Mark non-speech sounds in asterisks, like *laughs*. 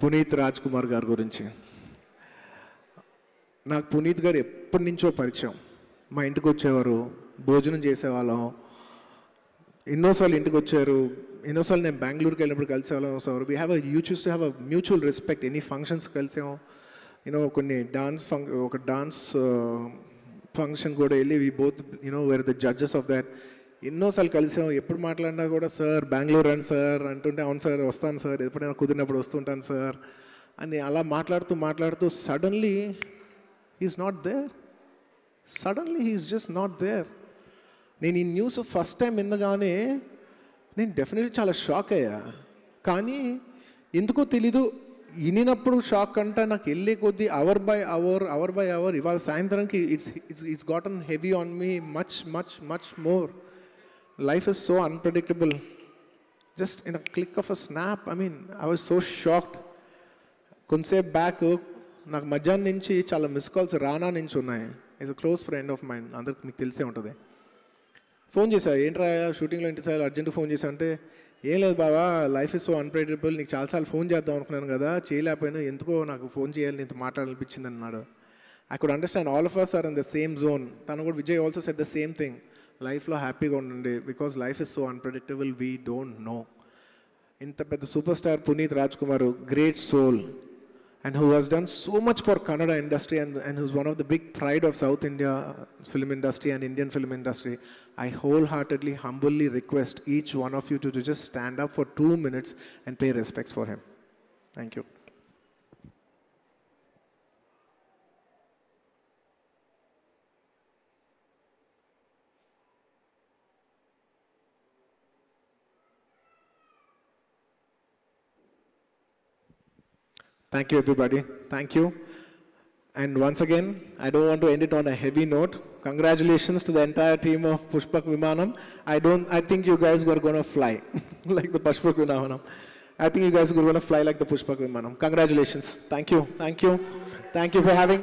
పునీత్ రాజ్ కుమార్ గారి గురించి నాకు పునీత్ గారు ఎప్పటి నుంచో పరిచయం మా ఇంటికి వచ్చేవారు భోజనం చేసేవాళ్ళం ఎన్నోసార్లు ఇంటికి వచ్చారు ఎన్నోసార్లు నేను బెంగళూరుకి వెళ్ళినప్పుడు కలిసేవాళ్ళం sir we have you choose to have a mutual respect any functions కలిసాం యూనో కొన్ని డాన్స్ ఫం ఒక డాన్స్ ఫంక్షన్ uh, కూడా వెళ్ళి we both you know where the judges of that ఎన్నోసార్లు కలిసాం ఎప్పుడు మాట్లాడినా కూడా సార్ బెంగళూరు అండి సార్ అంటుంటే అవును సార్ వస్తాను సార్ ఎప్పుడైనా కుదిరినప్పుడు వస్తుంటాను సార్ అని అలా మాట్లాడుతూ మాట్లాడుతూ suddenly he's not there suddenly he's just not there నేను ఈ న్యూస్ ఫస్ట్ టైం విన్నగానే నేను డెఫినెట్లీ చాలా షాక్ అయ్యా కానీ ఎందుకో తెలీదు వినినప్పుడు షాక్ అంట నాకు వెళ్ళే కొద్దీ hour by hour hour by hour ఇవాళ సాయంత్రంకి it's it's it's gotten heavy on me much much much more life is so unpredictable. Just in a click of a snap, I mean, I was so shocked. కొంతసేపు back నాకు మధ్యాహ్నం నుంచి చాలా miss calls Rana నుంచి ఉన్నాయి is a close friend of mind అందరికి మీకు తెలిసే ఉంటుంది ఫోన్ చేశా ఏంట్రా షూటింగ్లో ఇంటి సార్ అర్జెంట్ ఫోన్ చేశా అంటే ఏం లేదు బాబా లైఫ్ ఇస్ సో అన్ప్రెడిక్టబుల్ నీకు చాలాసార్లు ఫోన్ చేద్దాం అనుకున్నాను కదా చేయలేకపోయినా ఎందుకో నాకు ఫోన్ చేయాలి నీతో మాట్లాడాలనిపించింది అన్నాడు I could understand all of us are in the same zone తను కూడా Vijay also set the same thing లైఫ్లో హ్యాపీగా ఉండండి because life is so unpredictable we don't know ఇంత పెద్ద super star Puneeth Raj Kumar great soul and who has done so much for Kannada industry and and whose one of the big pride of south India film industry and Indian film industry I whole heartedly humbly request each one of you to just stand up for two minutes and pay respects for him thank you Thank you, everybody. Thank you. And once again, I don't want to end it on a heavy note. Congratulations to the entire team of Pushpak Vimanam. I don't. I think you guys were going to fly *laughs* like the Pushpak Vimanam. I think you guys were going to fly like the Pushpak Vimanam. Congratulations. Thank you. Thank you. Thank you for having.